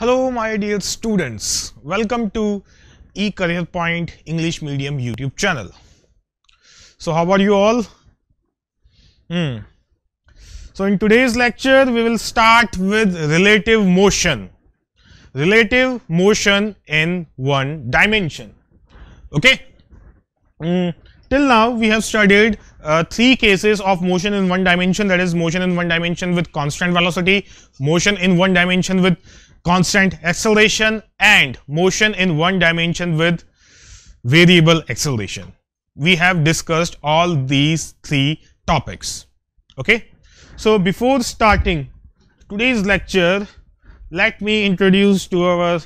Hello my dear students, welcome to eCareerPoint English Medium YouTube channel. So how are you all? Hmm. So in today's lecture we will start with relative motion, relative motion in one dimension. Okay. Hmm. Till now we have studied uh, three cases of motion in one dimension that is motion in one dimension with constant velocity, motion in one dimension with constant acceleration and motion in one dimension with variable acceleration. We have discussed all these three topics. Okay. So, before starting today's lecture, let me introduce to our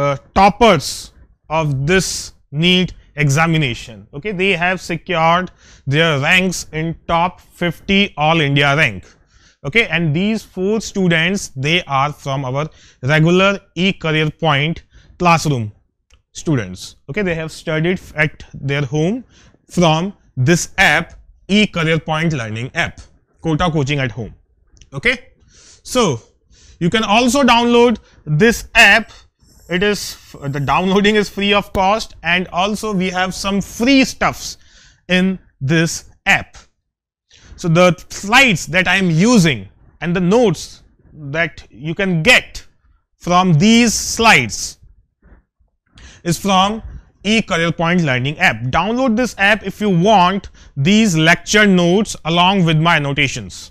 uh, toppers of this neat examination. Okay, they have secured their ranks in top 50 all India rank okay and these four students they are from our regular e-career point classroom students okay they have studied at their home from this app e-career point learning app quota coaching at home okay so you can also download this app it is the downloading is free of cost and also we have some free stuffs in this app so, the slides that I am using and the notes that you can get from these slides is from eCareerPoint Point Learning app. Download this app if you want these lecture notes along with my annotations.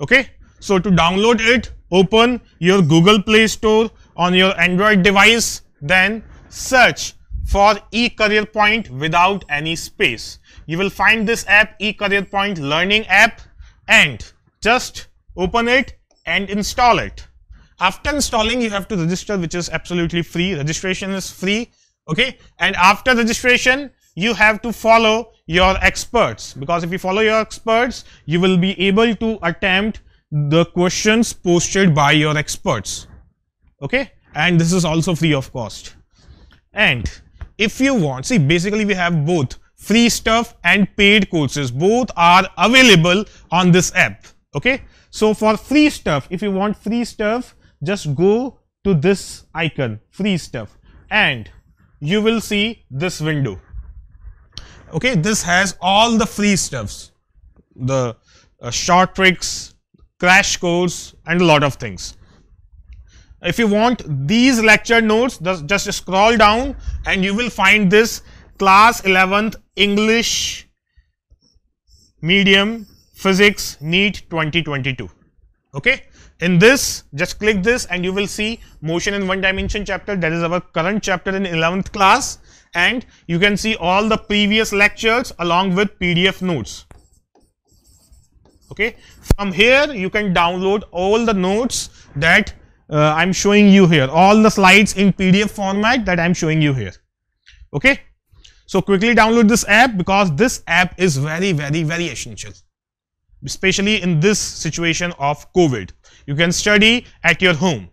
Okay? So, to download it, open your Google Play Store on your Android device, then search for eCareerPoint Point without any space you will find this app eCareer Point Learning app and just open it and install it. After installing, you have to register, which is absolutely free. Registration is free, okay? And after registration, you have to follow your experts because if you follow your experts, you will be able to attempt the questions posted by your experts, okay? And this is also free of cost. And if you want, see, basically we have both free stuff and paid courses both are available on this app okay so for free stuff if you want free stuff just go to this icon free stuff and you will see this window okay this has all the free stuffs the uh, short tricks crash course and a lot of things if you want these lecture notes just, just scroll down and you will find this class 11th English medium physics NEET 2022. Okay. In this, just click this and you will see motion in one dimension chapter that is our current chapter in 11th class and you can see all the previous lectures along with PDF notes. Okay. From here, you can download all the notes that uh, I am showing you here, all the slides in PDF format that I am showing you here. Okay. So quickly download this app because this app is very, very, very essential, especially in this situation of COVID. You can study at your home.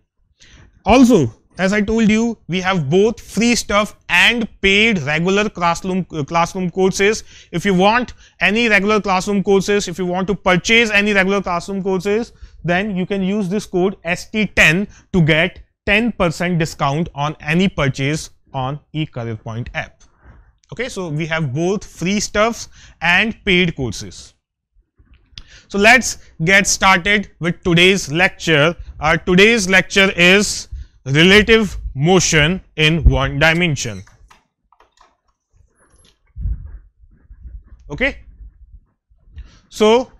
Also, as I told you, we have both free stuff and paid regular classroom uh, classroom courses. If you want any regular classroom courses, if you want to purchase any regular classroom courses, then you can use this code ST10 to get 10% discount on any purchase on eCareerPoint app. Okay, so we have both free stuffs and paid courses. So let's get started with today's lecture. Our uh, today's lecture is relative motion in one dimension. Okay. So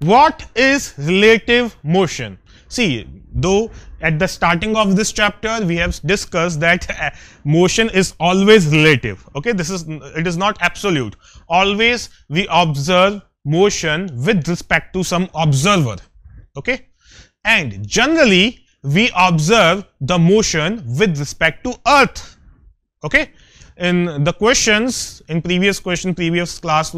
what is relative motion? See, though at the starting of this chapter we have discussed that uh, motion is always relative okay this is it is not absolute always we observe motion with respect to some observer okay and generally we observe the motion with respect to earth okay in the questions in previous question previous class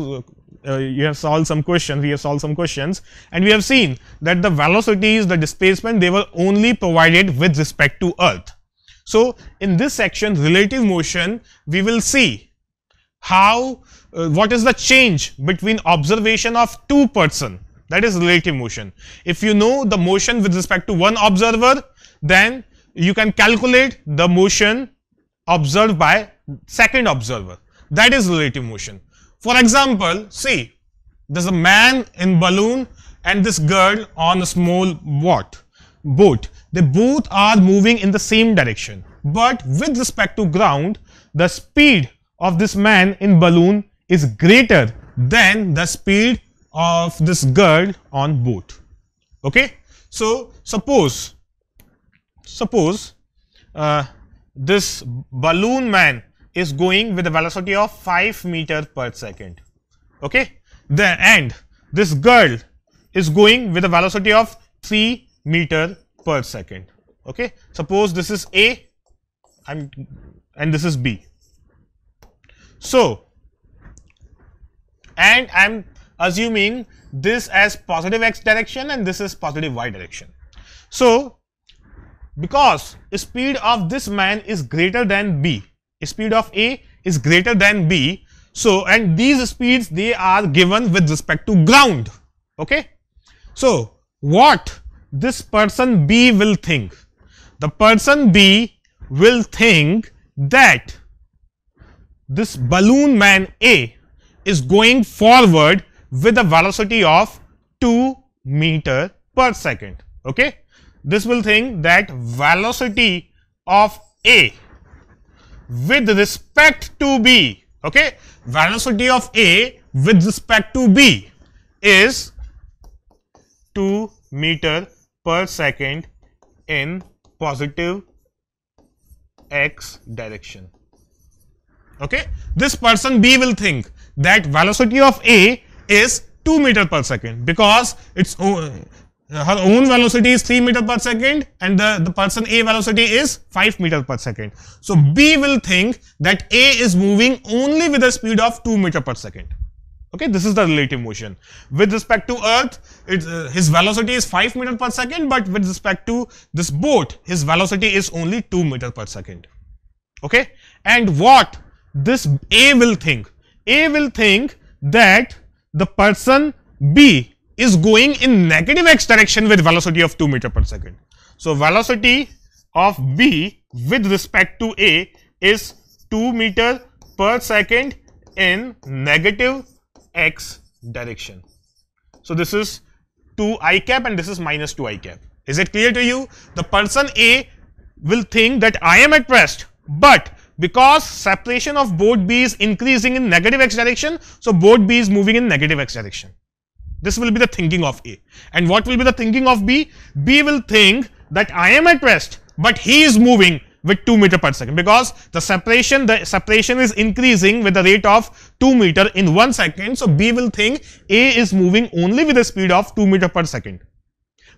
uh, you have solved some questions, we have solved some questions and we have seen that the velocities, the displacement they were only provided with respect to earth. So, in this section relative motion we will see how uh, what is the change between observation of two person that is relative motion. If you know the motion with respect to one observer then you can calculate the motion observed by second observer that is relative motion. For example, see, there's a man in balloon and this girl on a small what? boat. They both are moving in the same direction. But with respect to ground, the speed of this man in balloon is greater than the speed of this girl on boat. Okay? So, suppose, suppose uh, this balloon man is going with a velocity of 5 meter per second. Okay? Then and this girl is going with a velocity of 3 meter per second. Okay? Suppose this is A I'm, and this is B. So, and I am assuming this as positive x direction and this is positive y direction. So, because speed of this man is greater than B, speed of A is greater than B. So, and these speeds they are given with respect to ground. Okay. So, what this person B will think? The person B will think that this balloon man A is going forward with a velocity of 2 meter per second. Okay. This will think that velocity of A with respect to B. Okay? Velocity of A with respect to B is 2 meter per second in positive x direction. Okay? This person B will think that velocity of A is 2 meter per second because it's her own velocity is 3 meter per second and the, the person A velocity is 5 meter per second. So, B will think that A is moving only with a speed of 2 meter per second. Okay, this is the relative motion. With respect to Earth, uh, his velocity is 5 meter per second, but with respect to this boat, his velocity is only 2 meter per second. Okay, and what this A will think? A will think that the person B is going in negative x direction with velocity of 2 meter per second. So, velocity of B with respect to A is 2 meter per second in negative x direction. So, this is 2 i cap and this is minus 2 i cap. Is it clear to you? The person A will think that I am at rest, but because separation of both B is increasing in negative x direction, so both B is moving in negative x direction. This will be the thinking of A. And what will be the thinking of B? B will think that I am at rest, but he is moving with 2 meter per second because the separation the separation is increasing with the rate of 2 meter in 1 second. So, B will think A is moving only with a speed of 2 meter per second,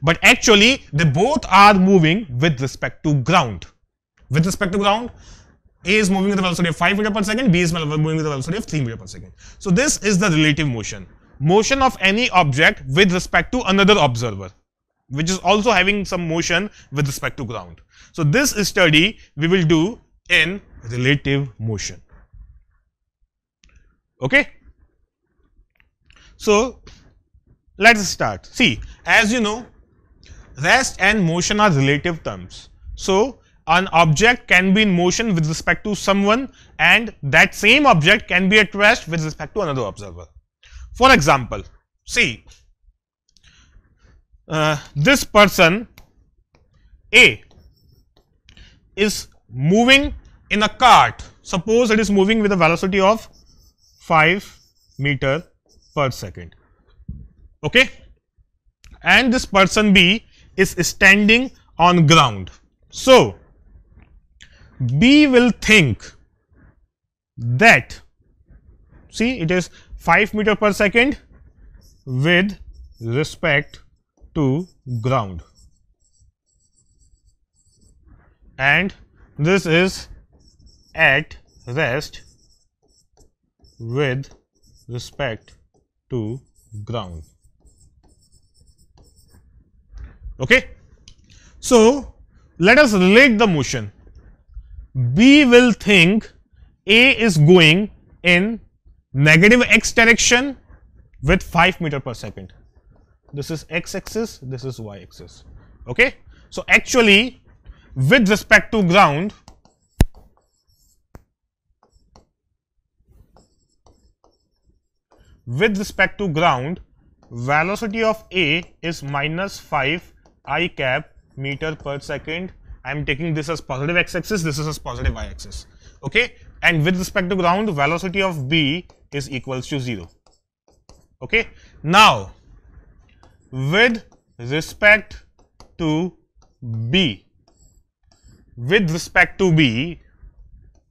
but actually they both are moving with respect to ground. With respect to ground, A is moving with the velocity of 5 meter per second, B is moving with the velocity of 3 meter per second. So, this is the relative motion motion of any object with respect to another observer which is also having some motion with respect to ground. So, this study we will do in relative motion. Okay? So, let us start. See, as you know, rest and motion are relative terms. So, an object can be in motion with respect to someone and that same object can be at rest with respect to another observer. For example, see uh, this person A is moving in a cart. Suppose it is moving with a velocity of 5 meter per second. Okay? And this person B is standing on ground. So, B will think that see it is 5 meter per second with respect to ground and this is at rest with respect to ground. Okay. So, let us relate the motion. B will think A is going in negative x direction with 5 meter per second. This is x axis, this is y axis. Okay? So, actually with respect to ground, with respect to ground, velocity of A is minus 5 i cap meter per second. I am taking this as positive x axis, this is as positive y axis. Okay? and with respect to ground velocity of b is equals to 0. Okay. Now, with respect to b, with respect to b,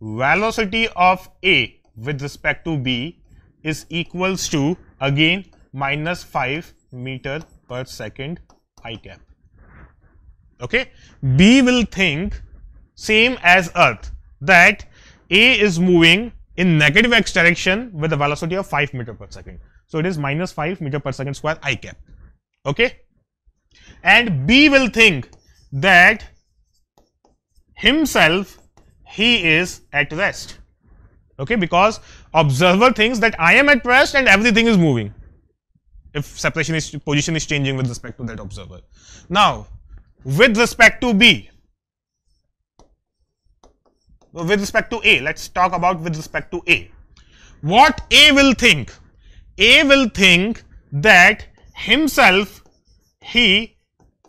velocity of a with respect to b is equals to again minus 5 meter per second i cap. Okay. B will think same as earth that a is moving in negative x direction with a velocity of 5 meter per second. So, it is minus 5 meter per second square i cap. Okay? And B will think that himself he is at rest. Okay? Because observer thinks that I am at rest and everything is moving if separation is position is changing with respect to that observer. Now, with respect to B, with respect to A. Let's talk about with respect to A. What A will think? A will think that himself, he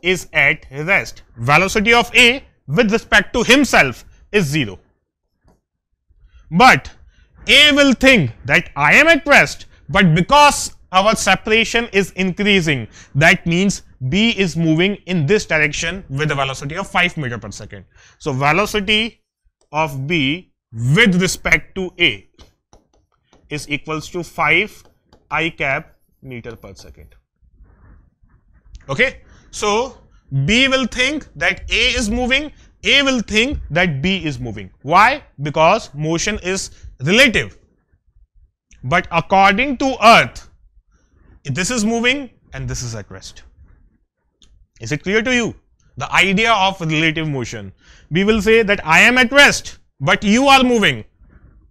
is at rest. Velocity of A with respect to himself is 0. But A will think that I am at rest, but because our separation is increasing, that means B is moving in this direction with a velocity of 5 meter per second. So, velocity of B with respect to A is equals to 5 i cap meter per second. Okay. So, B will think that A is moving, A will think that B is moving. Why? Because motion is relative. But according to Earth, this is moving and this is at rest. Is it clear to you? The idea of relative motion. B will say that I am at rest, but you are moving.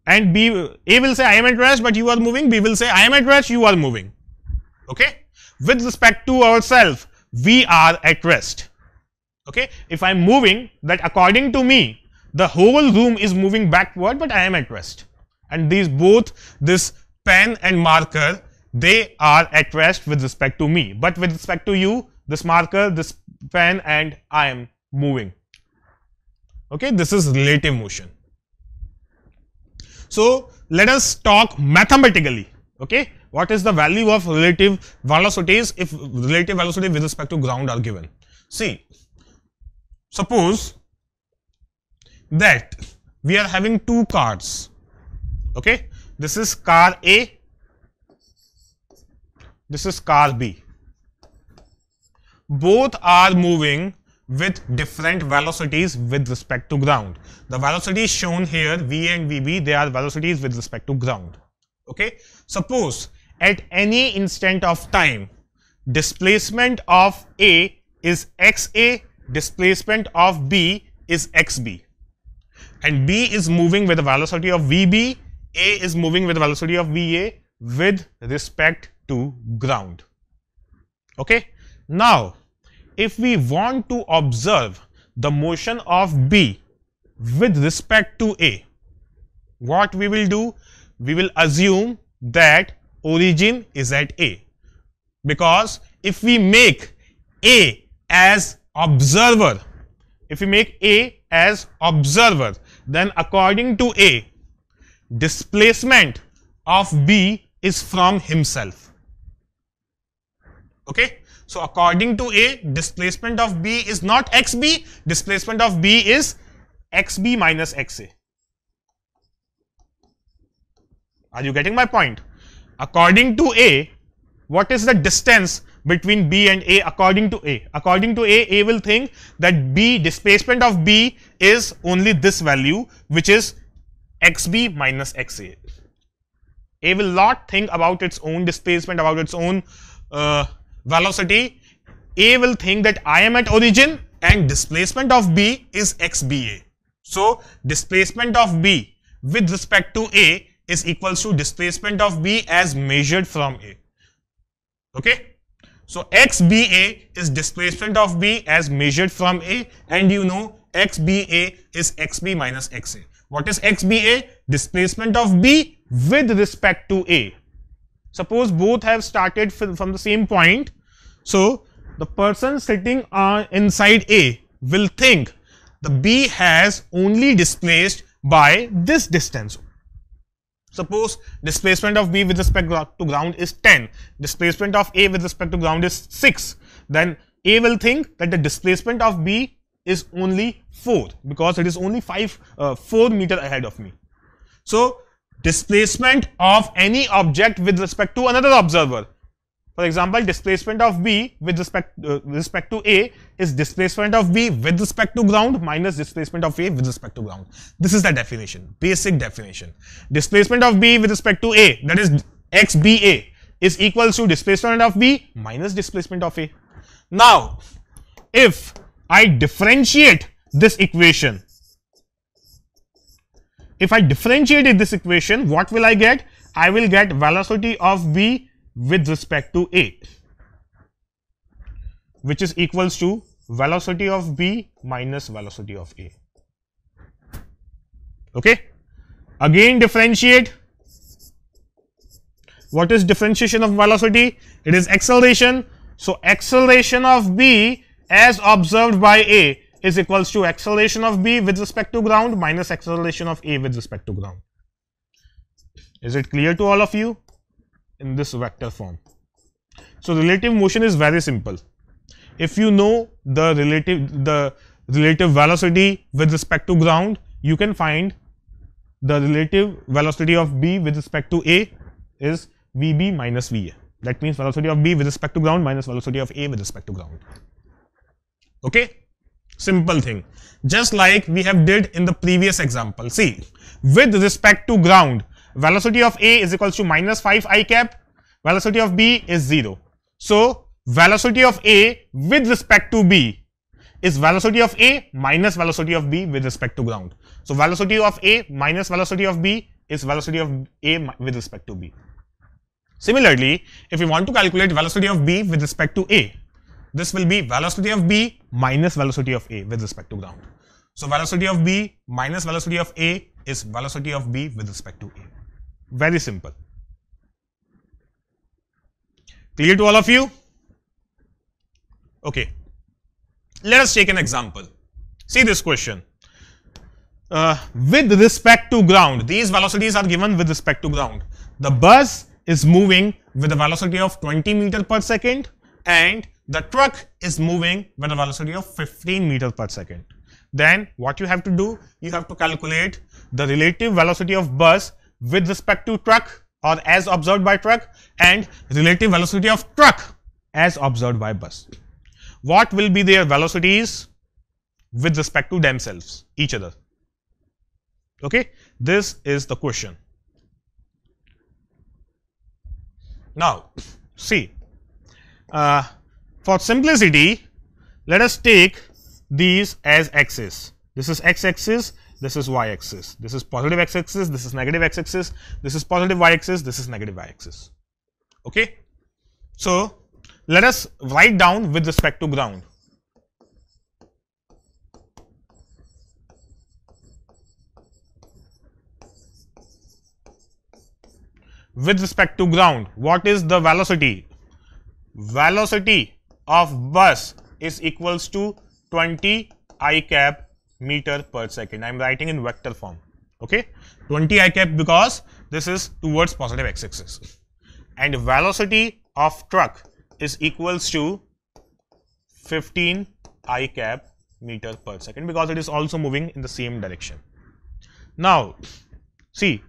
And B, A will say I am at rest, but you are moving. B will say I am at rest, you are moving. Okay. With respect to ourselves, we are at rest. Okay. If I am moving, that according to me, the whole room is moving backward, but I am at rest. And these both, this pen and marker, they are at rest with respect to me. But with respect to you, this marker, this pen, and I am moving. Okay, this is relative motion. So, let us talk mathematically. Okay, what is the value of relative velocities if relative velocity with respect to ground are given? See, suppose that we are having two cars. Okay, this is car A, this is car B. Both are moving with different velocities with respect to ground. The velocities shown here V and Vb they are velocities with respect to ground. Okay. Suppose at any instant of time displacement of A is xa, displacement of B is xb and B is moving with a velocity of Vb, A is moving with a velocity of Va with respect to ground. Okay. Now, if we want to observe the motion of B with respect to A, what we will do? We will assume that origin is at A because if we make A as observer, if we make A as observer, then according to A, displacement of B is from himself. Okay? So according to A, displacement of B is not xB, displacement of B is xB minus xA. Are you getting my point? According to A, what is the distance between B and A according to A? According to A, A will think that B displacement of B is only this value which is xB minus xA. A will not think about its own displacement, about its own uh, velocity A will think that I am at origin and displacement of B is xBA. So, displacement of B with respect to A is equals to displacement of B as measured from A. Okay. So, xBA is displacement of B as measured from A and you know xBA is xB minus xA. What is xBA? Displacement of B with respect to A. Suppose both have started from the same point. So, the person sitting on uh, inside A will think the B has only displaced by this distance. Suppose displacement of B with respect to ground is 10, displacement of A with respect to ground is 6, then A will think that the displacement of B is only 4 because it is only 5 uh, 4 meter ahead of me. So, displacement of any object with respect to another observer. For example, displacement of B with respect, uh, respect to A is displacement of B with respect to ground minus displacement of A with respect to ground. This is the definition, basic definition. Displacement of B with respect to A, that is XBA, is equals to displacement of B minus displacement of A. Now, if I differentiate this equation if I differentiated this equation, what will I get? I will get velocity of v with respect to a, which is equals to velocity of b minus velocity of a. Okay. Again differentiate. What is differentiation of velocity? It is acceleration. So, acceleration of b as observed by a is equals to acceleration of b with respect to ground minus acceleration of a with respect to ground. Is it clear to all of you in this vector form? So, relative motion is very simple. If you know the relative the relative velocity with respect to ground, you can find the relative velocity of b with respect to a is vb minus va. That means velocity of b with respect to ground minus velocity of a with respect to ground. Okay. Simple thing. Just like we have did in the previous example. See, with respect to ground, velocity of A is equals to minus 5 i cap, velocity of B is 0. So, velocity of A with respect to B is velocity of A minus velocity of B with respect to ground. So, velocity of A minus velocity of B is velocity of A with respect to B. Similarly, if we want to calculate velocity of B with respect to A, this will be velocity of B minus velocity of A with respect to ground. So, velocity of B minus velocity of A is velocity of B with respect to A. Very simple. Clear to all of you? Okay. Let us take an example. See this question. Uh, with respect to ground, these velocities are given with respect to ground. The bus is moving with a velocity of 20 meter per second and the truck is moving with a velocity of 15 meters per second. Then what you have to do? You have to calculate the relative velocity of bus with respect to truck or as observed by truck and relative velocity of truck as observed by bus. What will be their velocities with respect to themselves, each other? Okay, this is the question. Now, see, uh, for simplicity, let us take these as axes. This is x axis, this is y axis. This is positive x axis, this is negative x axis, this is positive y axis, this is negative y axis. Okay. So, let us write down with respect to ground. With respect to ground, what is the velocity? Velocity of bus is equals to 20 i cap meter per second. I am writing in vector form. Okay, 20 i cap because this is towards positive x axis. And velocity of truck is equals to 15 i cap meter per second because it is also moving in the same direction. Now, see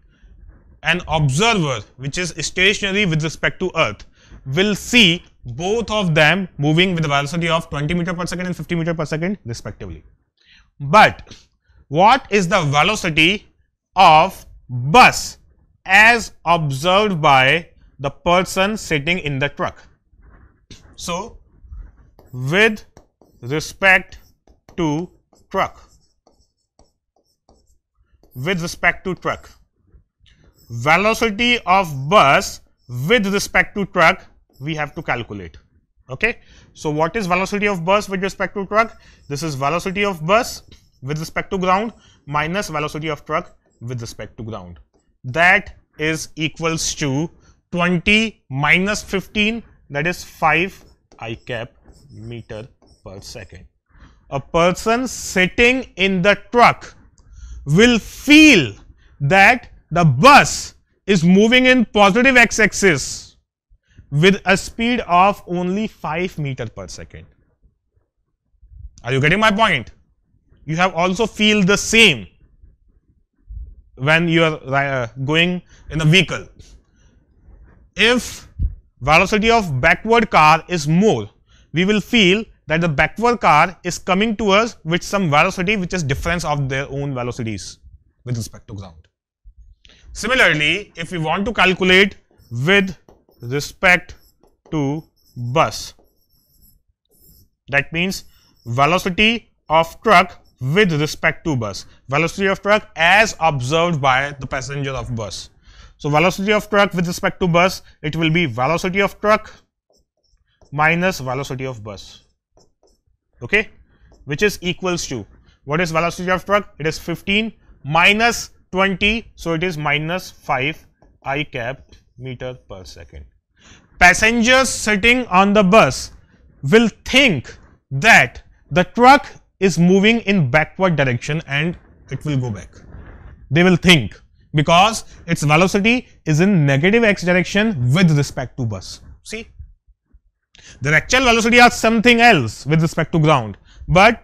an observer which is stationary with respect to earth will see both of them moving with a velocity of 20 meter per second and 50 meter per second respectively. But what is the velocity of bus as observed by the person sitting in the truck? So, with respect to truck, with respect to truck, velocity of bus with respect to truck we have to calculate. Okay. So, what is velocity of bus with respect to truck? This is velocity of bus with respect to ground minus velocity of truck with respect to ground. That is equals to 20 minus 15 that is 5 i cap meter per second. A person sitting in the truck will feel that the bus is moving in positive x axis with a speed of only 5 meter per second. Are you getting my point? You have also feel the same when you are uh, going in a vehicle. If velocity of backward car is more, we will feel that the backward car is coming to us with some velocity which is difference of their own velocities with respect to ground. Similarly, if we want to calculate with respect to bus. That means velocity of truck with respect to bus. Velocity of truck as observed by the passenger of bus. So, velocity of truck with respect to bus, it will be velocity of truck minus velocity of bus, okay, which is equals to what is velocity of truck? It is 15 minus 20. So, it is minus 5 i cap meter per second. Passengers sitting on the bus will think that the truck is moving in backward direction and it will go back. They will think because its velocity is in negative x direction with respect to bus. See, the actual velocity is something else with respect to ground, but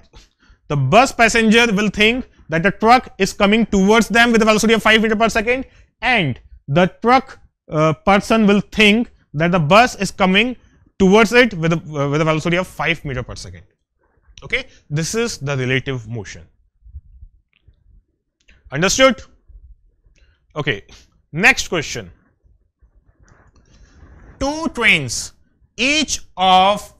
the bus passenger will think that the truck is coming towards them with a velocity of 5 meter per second and the truck uh, person will think that the bus is coming towards it with a, uh, with a velocity of 5 meter per second. Okay? This is the relative motion. Understood? Okay. Next question. Two trains, each of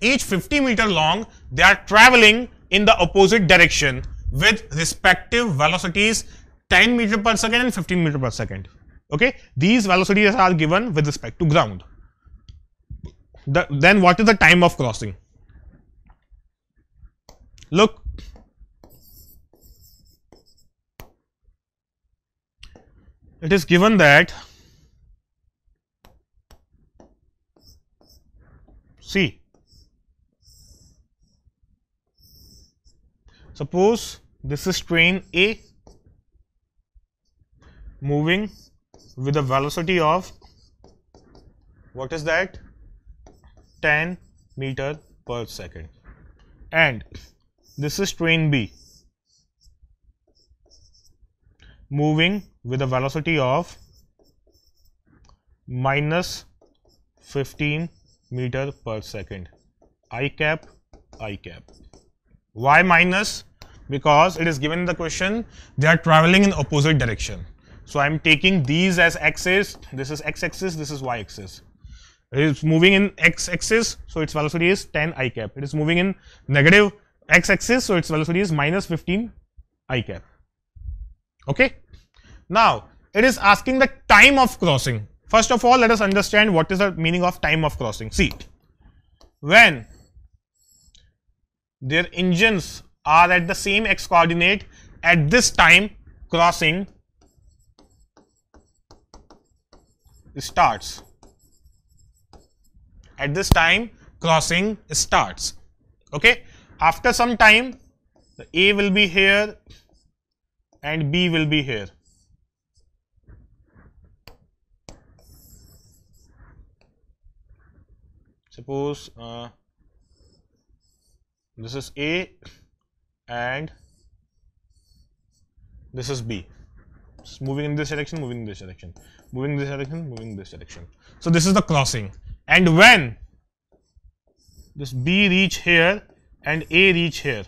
each 50 meter long, they are traveling in the opposite direction with respective velocities 10 meter per second and 15 meter per second. Okay. These velocities are given with respect to ground. The, then what is the time of crossing? Look, it is given that see suppose this is train A moving with a velocity of what is that 10 meter per second and this is train B moving with a velocity of minus 15 meter per second i cap i cap why minus because it is given in the question they are traveling in opposite direction so I'm taking these as x's, this is x axis, this is y axis. It is moving in x axis, so its velocity is 10 i cap. It is moving in negative x axis, so its velocity is minus 15 i cap. Okay. Now, it is asking the time of crossing. First of all, let us understand what is the meaning of time of crossing. See, when their engines are at the same x coordinate at this time crossing starts. At this time, crossing starts. Okay. After some time, the A will be here and B will be here. Suppose uh, this is A and this is B. It's moving in this direction, moving in this direction moving this direction, moving this direction. So, this is the crossing and when this B reach here and A reach here,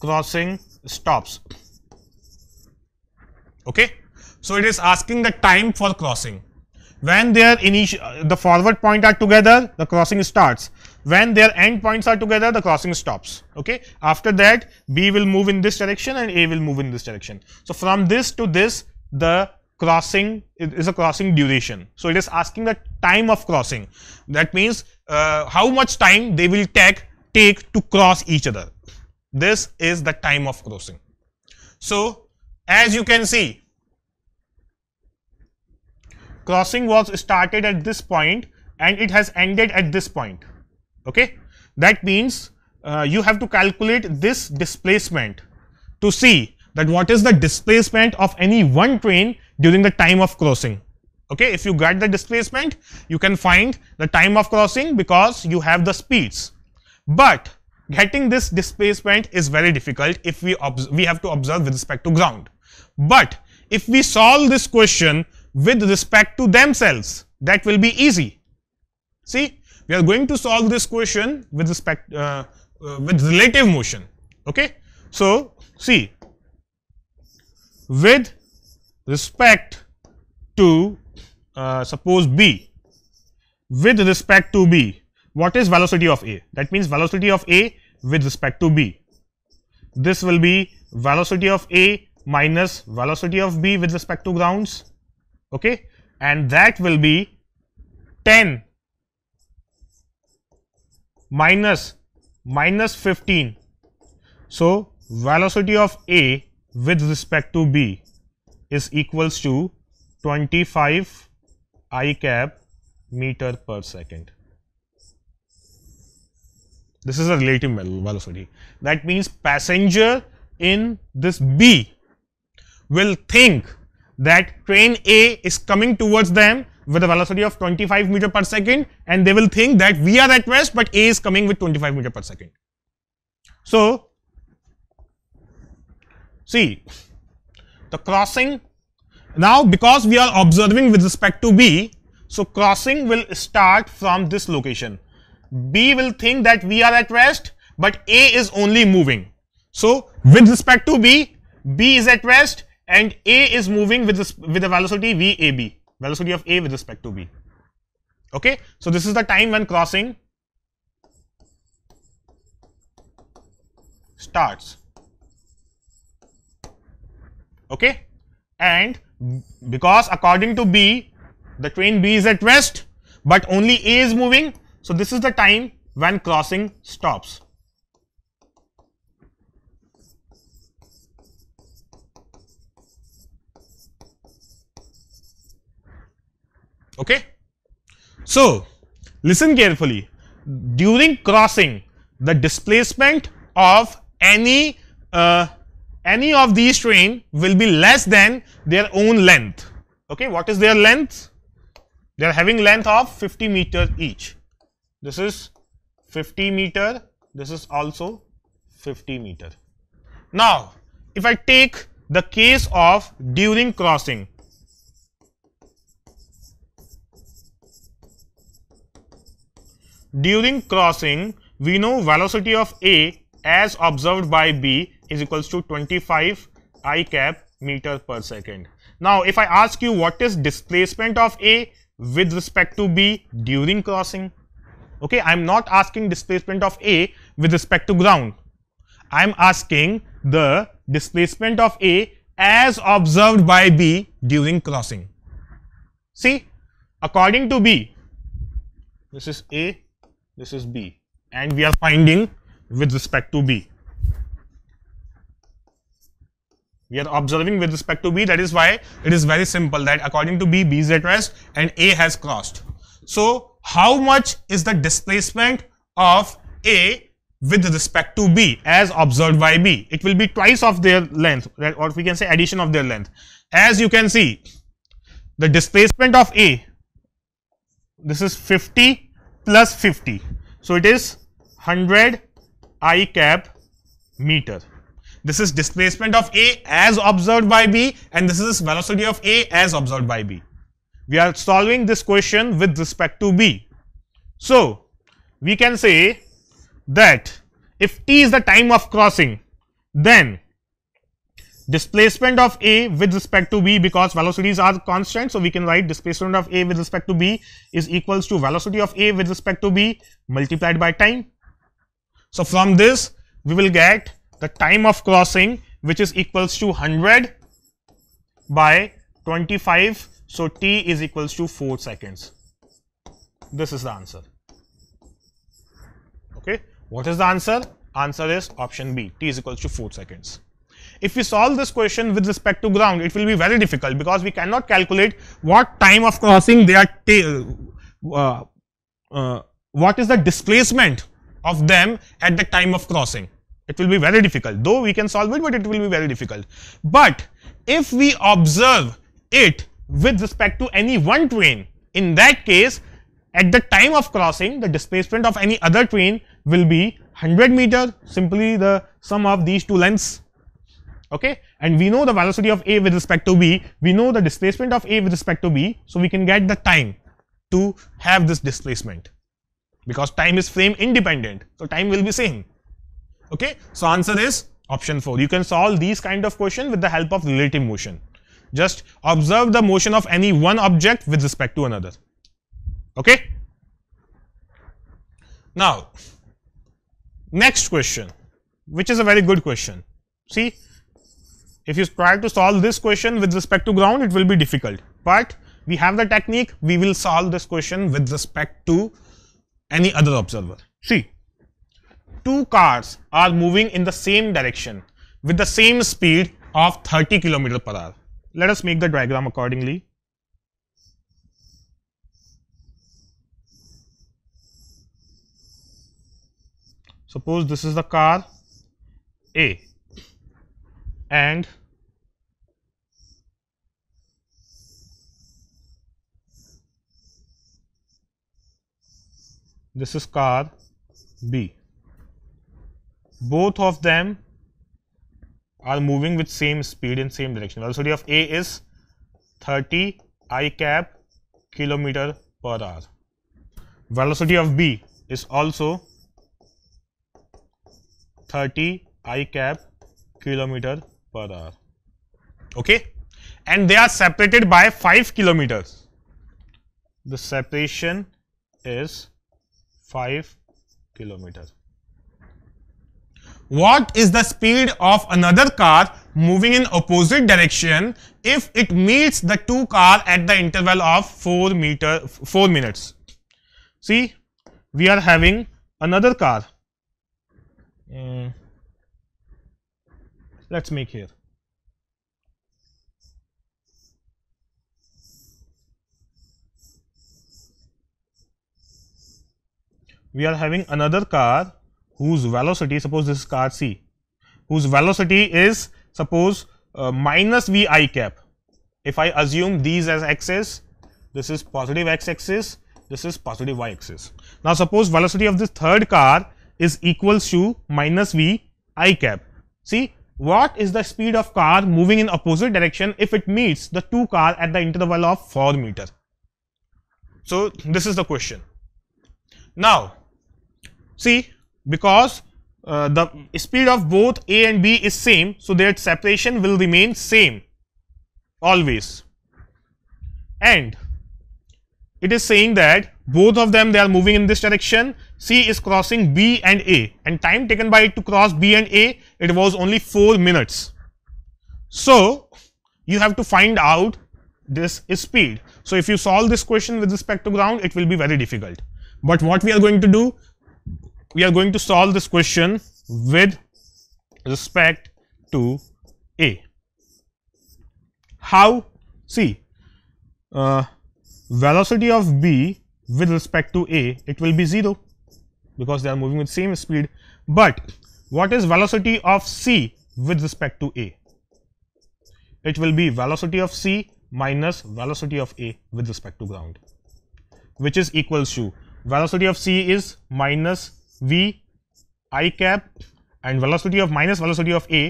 crossing stops. Okay. So, it is asking the time for crossing. When their initial uh, the forward point are together, the crossing starts when their end points are together the crossing stops okay after that b will move in this direction and a will move in this direction so from this to this the crossing is a crossing duration so it is asking the time of crossing that means uh, how much time they will take take to cross each other this is the time of crossing so as you can see crossing was started at this point and it has ended at this point Okay. That means uh, you have to calculate this displacement to see that what is the displacement of any one train during the time of crossing. Okay, if you get the displacement, you can find the time of crossing because you have the speeds. But getting this displacement is very difficult if we, we have to observe with respect to ground. But if we solve this question with respect to themselves, that will be easy. See, we are going to solve this question with respect uh, uh, with relative motion okay so see with respect to uh, suppose b with respect to b what is velocity of a that means velocity of a with respect to b this will be velocity of a minus velocity of b with respect to grounds okay and that will be 10 minus minus 15. So, velocity of A with respect to B is equals to 25 i cap meter per second. This is a relative velocity. That means passenger in this B will think that train A is coming towards them with a velocity of 25 meter per second and they will think that we are at rest but A is coming with 25 meter per second. So, see the crossing now because we are observing with respect to B, so crossing will start from this location. B will think that we are at rest but A is only moving. So, with respect to B, B is at rest and A is moving with, this, with the velocity VAB velocity of A with respect to B. Okay? So, this is the time when crossing starts. Okay? And because according to B, the train B is at rest, but only A is moving. So, this is the time when crossing stops. Okay? So, listen carefully during crossing the displacement of any uh, any of these train will be less than their own length. Okay, what is their length? They are having length of 50 meter each. This is 50 meter. This is also 50 meter. Now, if I take the case of during crossing, during crossing, we know velocity of A as observed by B is equals to 25 i cap meter per second. Now, if I ask you what is displacement of A with respect to B during crossing, okay, I am not asking displacement of A with respect to ground. I am asking the displacement of A as observed by B during crossing. See, according to B, this is A, this is B and we are finding with respect to B. We are observing with respect to B that is why it is very simple that according to B, B is at rest and A has crossed. So, how much is the displacement of A with respect to B as observed by B? It will be twice of their length or we can say addition of their length. As you can see, the displacement of A, this is 50 plus 50. So, it is 100 i cap meter. This is displacement of A as observed by B and this is velocity of A as observed by B. We are solving this question with respect to B. So, we can say that if t is the time of crossing, then displacement of A with respect to B because velocities are constant. So, we can write displacement of A with respect to B is equals to velocity of A with respect to B multiplied by time. So, from this we will get the time of crossing which is equals to 100 by 25. So, t is equals to 4 seconds. This is the answer. Okay. What is the answer? Answer is option B, t is equals to 4 seconds if we solve this question with respect to ground it will be very difficult because we cannot calculate what time of crossing they are uh, uh, what is the displacement of them at the time of crossing it will be very difficult though we can solve it but it will be very difficult but if we observe it with respect to any one train in that case at the time of crossing the displacement of any other train will be 100 meter simply the sum of these two lengths okay and we know the velocity of a with respect to b we know the displacement of a with respect to b so we can get the time to have this displacement because time is frame independent so time will be same okay so answer is option 4 you can solve these kind of question with the help of relative motion just observe the motion of any one object with respect to another okay now next question which is a very good question see if you try to solve this question with respect to ground, it will be difficult. But we have the technique, we will solve this question with respect to any other observer. See, two cars are moving in the same direction with the same speed of 30 km per hour. Let us make the diagram accordingly. Suppose this is the car A and this is car B. Both of them are moving with same speed in same direction. Velocity of A is 30 i cap kilometer per hour. Velocity of B is also 30 i cap kilometer per hour. Okay? And they are separated by 5 kilometers. The separation is 5 kilometers. What is the speed of another car moving in opposite direction if it meets the two car at the interval of 4 meter 4 minutes? See, we are having another car. Mm. Let's make here. we are having another car whose velocity suppose this is car c whose velocity is suppose uh, minus v i cap if i assume these as axis this is positive x axis this is positive y axis now suppose velocity of this third car is equals to minus v i cap see what is the speed of car moving in opposite direction if it meets the two car at the interval of 4 meter so this is the question now See, because uh, the speed of both A and B is same, so their separation will remain same always. And it is saying that both of them they are moving in this direction, C is crossing B and A and time taken by it to cross B and A, it was only 4 minutes. So, you have to find out this speed. So, if you solve this question with respect to ground, it will be very difficult. But what we are going to do, we are going to solve this question with respect to A. How? See, uh, velocity of B with respect to A, it will be 0 because they are moving with same speed, but what is velocity of C with respect to A? It will be velocity of C minus velocity of A with respect to ground, which is equals to velocity of C is minus v i cap and velocity of minus velocity of a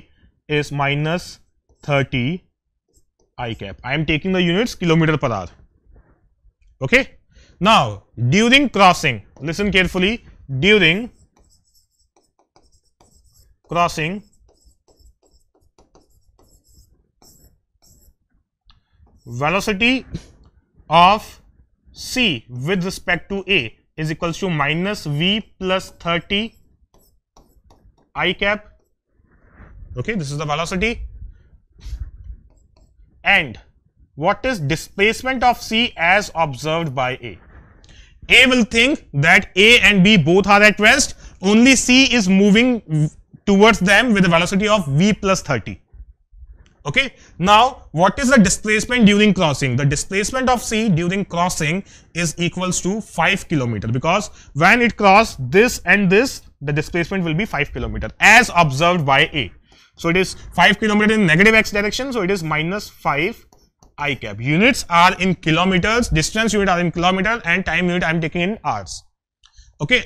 is minus 30 i cap. I am taking the units kilometer per hour. Okay. Now, during crossing, listen carefully, during crossing velocity of c with respect to a is equals to minus v plus 30 i cap okay this is the velocity and what is displacement of c as observed by a a will think that a and b both are at rest only c is moving towards them with a velocity of v plus 30 Okay. Now, what is the displacement during crossing? The displacement of C during crossing is equals to 5 kilometer because when it cross this and this, the displacement will be 5 kilometer as observed by A. So, it is 5 kilometer in negative x direction. So, it is minus 5 i cap. Units are in kilometers, distance unit are in kilometer and time unit I am taking in hours. Okay.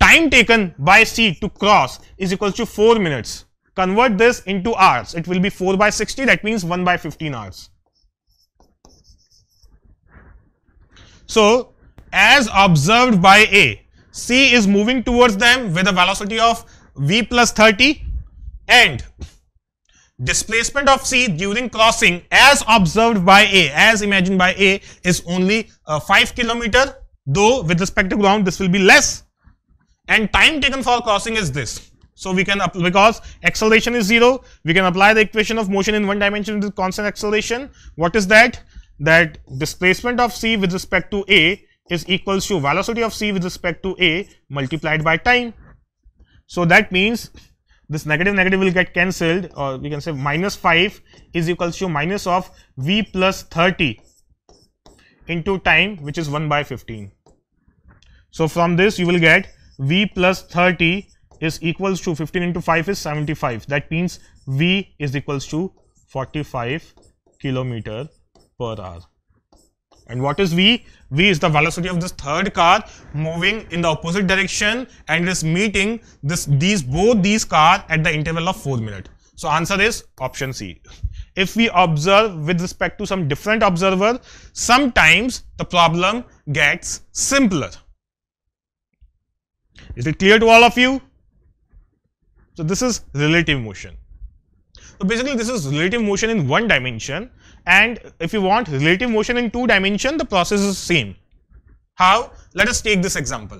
Time taken by C to cross is equals to 4 minutes convert this into hours. It will be 4 by 60, that means 1 by 15 hours. So, as observed by A, C is moving towards them with a velocity of V plus 30 and displacement of C during crossing as observed by A, as imagined by A is only uh, 5 kilometer, though with respect to ground this will be less and time taken for crossing is this so we can, because acceleration is 0, we can apply the equation of motion in one dimension with constant acceleration. What is that? That displacement of c with respect to a is equals to velocity of c with respect to a multiplied by time. So that means this negative negative will get cancelled or we can say minus 5 is equals to minus of v plus 30 into time which is 1 by 15. So from this you will get v plus 30 is equals to 15 into 5 is 75. That means V is equals to 45 kilometer per hour. And what is V? V is the velocity of this third car moving in the opposite direction and it is meeting this these both these car at the interval of 4 minutes. So answer is option C. If we observe with respect to some different observer, sometimes the problem gets simpler. Is it clear to all of you? So, this is relative motion. So, basically this is relative motion in one dimension and if you want relative motion in two dimension the process is same. How? Let us take this example.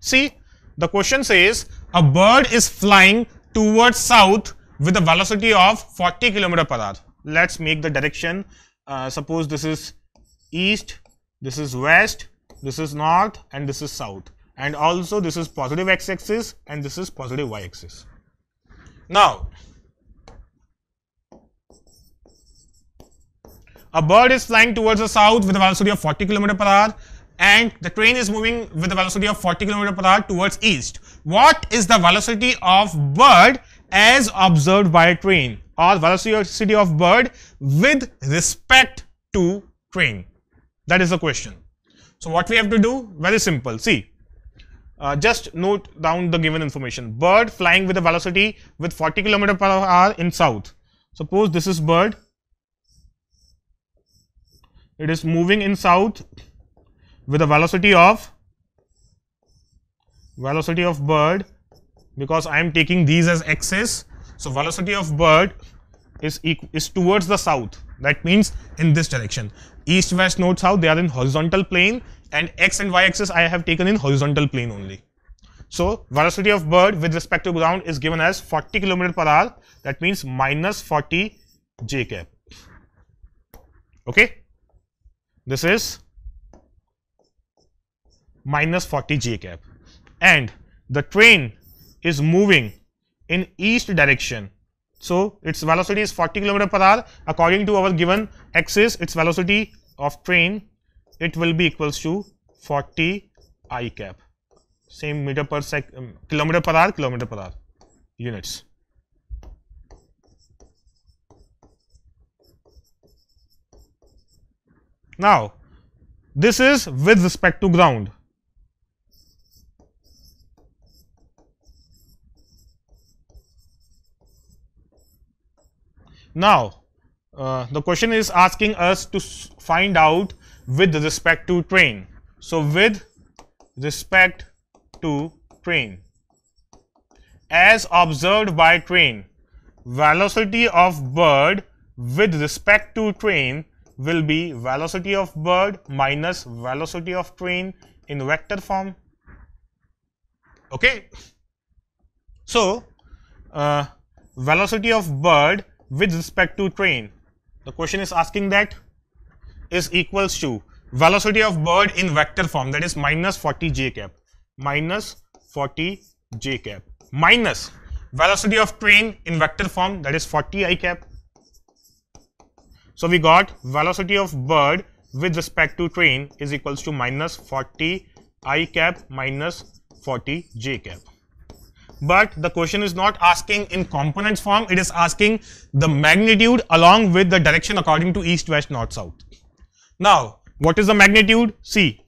See the question says a bird is flying towards south with a velocity of 40 km per hour. Let us make the direction uh, suppose this is east, this is west, this is north and this is south and also this is positive x axis and this is positive y axis. Now, a bird is flying towards the south with a velocity of 40 km per hour and the train is moving with a velocity of 40 km per hour towards east. What is the velocity of bird as observed by train or velocity of bird with respect to train? That is the question. So, what we have to do? Very simple. See, uh, just note down the given information. Bird flying with a velocity with 40 km per hour in south. Suppose this is bird. It is moving in south with a velocity of velocity of bird because I am taking these as x's. So, velocity of bird is, is towards the south that means in this direction. East, west, north, south they are in horizontal plane and x and y axis I have taken in horizontal plane only. So, velocity of bird with respect to ground is given as 40 km per hour that means minus 40 j cap. Okay. This is minus 40 j cap and the train is moving in east direction so, its velocity is 40 km per hour according to our given axis its velocity of train it will be equals to 40 i cap same meter per sec um, kilometer per hour kilometer per hour units. Now, this is with respect to ground Now, uh, the question is asking us to find out with respect to train. So, with respect to train, as observed by train, velocity of bird with respect to train will be velocity of bird minus velocity of train in vector form. Okay. So, uh, velocity of bird with respect to train. The question is asking that is equals to velocity of bird in vector form that is minus 40 j cap minus 40 j cap minus velocity of train in vector form that is 40 i cap. So, we got velocity of bird with respect to train is equals to minus 40 i cap minus 40 j cap but the question is not asking in components form, it is asking the magnitude along with the direction according to east, west, north, south. Now, what is the magnitude? See,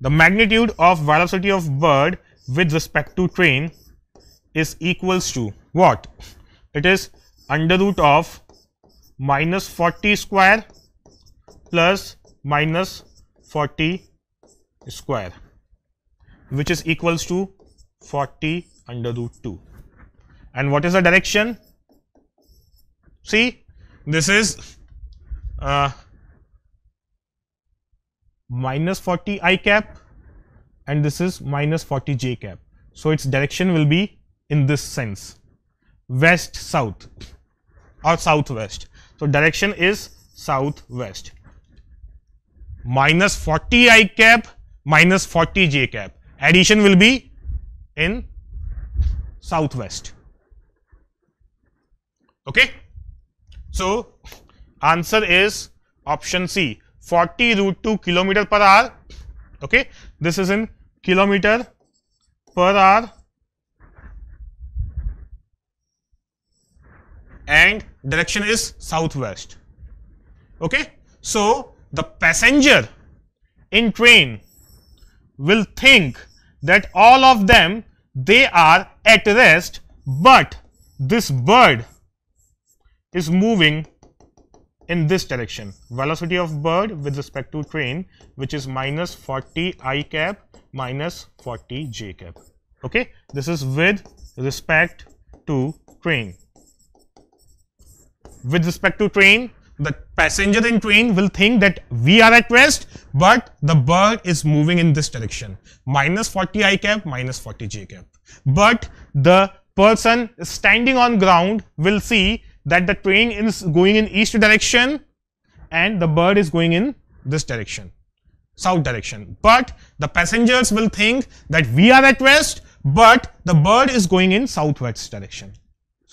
the magnitude of velocity of bird with respect to train is equals to what? It is under root of minus 40 square plus minus 40 square which is equals to 40 under root 2. And what is the direction? See, this is uh, minus 40 i cap and this is minus 40 j cap. So, its direction will be in this sense west south or southwest. So, direction is southwest minus 40 i cap minus 40 j cap addition will be in southwest. Okay. So, answer is option C 40 root 2 kilometer per hour. Okay. This is in kilometer per hour and direction is southwest. Okay. So, the passenger in train will think that all of them they are at rest, but this bird is moving in this direction. Velocity of bird with respect to train which is minus 40 i cap minus 40 j cap. Okay? This is with respect to train. With respect to train, the passenger in train will think that we are at rest but the bird is moving in this direction minus 40 i cap minus 40 j cap but the person standing on ground will see that the train is going in east direction and the bird is going in this direction south direction but the passengers will think that we are at west but the bird is going in southwest direction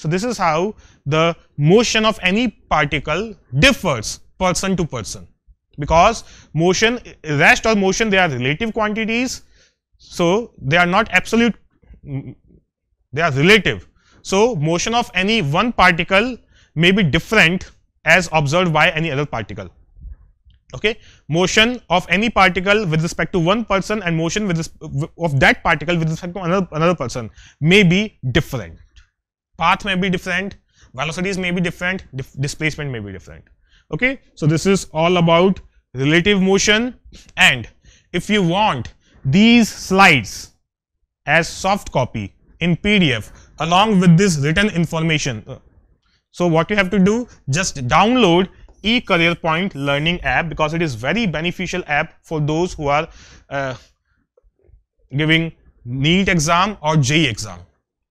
so, this is how the motion of any particle differs person to person because motion rest or motion they are relative quantities. So, they are not absolute they are relative. So, motion of any one particle may be different as observed by any other particle. Okay. Motion of any particle with respect to one person and motion with of that particle with respect to another, another person may be different path may be different velocities may be different dif displacement may be different okay so this is all about relative motion and if you want these slides as soft copy in pdf along with this written information uh, so what you have to do just download eCareer Point learning app because it is very beneficial app for those who are uh, giving NEET exam or J exam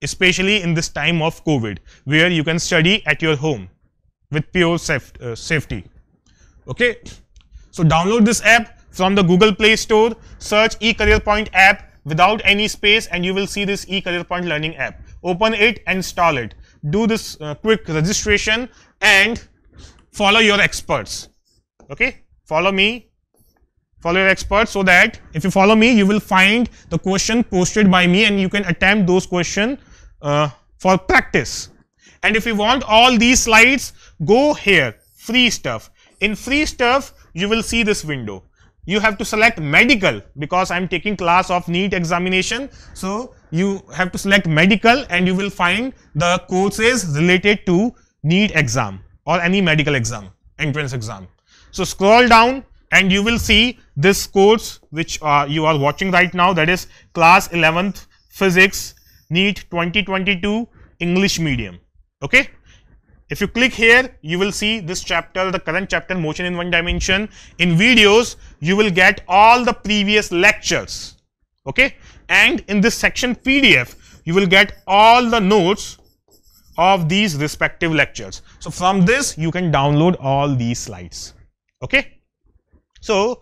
especially in this time of COVID, where you can study at your home with pure uh, safety. Okay. So, download this app from the Google Play Store, search eCareerPoint Point app without any space and you will see this eCareerPoint Point learning app. Open it and install it. Do this uh, quick registration and follow your experts. Okay. Follow me, follow your experts so that if you follow me, you will find the question posted by me and you can attempt those questions uh, for practice. And if you want all these slides, go here, free stuff. In free stuff, you will see this window. You have to select medical because I am taking class of NEET examination. So, you have to select medical and you will find the courses related to NEET exam or any medical exam, entrance exam. So, scroll down and you will see this course which uh, you are watching right now that is class 11th physics NEET 2022 English medium. Okay. If you click here, you will see this chapter, the current chapter motion in one dimension. In videos, you will get all the previous lectures. Okay. And in this section PDF, you will get all the notes of these respective lectures. So from this, you can download all these slides. Okay. So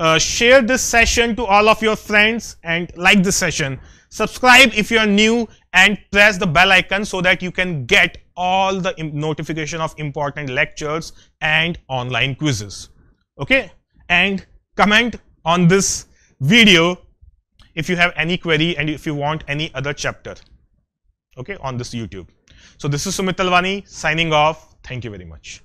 uh, share this session to all of your friends and like this session. Subscribe if you are new and press the bell icon so that you can get all the notification of important lectures and online quizzes. Okay, and comment on this video if you have any query and if you want any other chapter okay on this YouTube. So this is Sumit Talwani signing off. Thank you very much.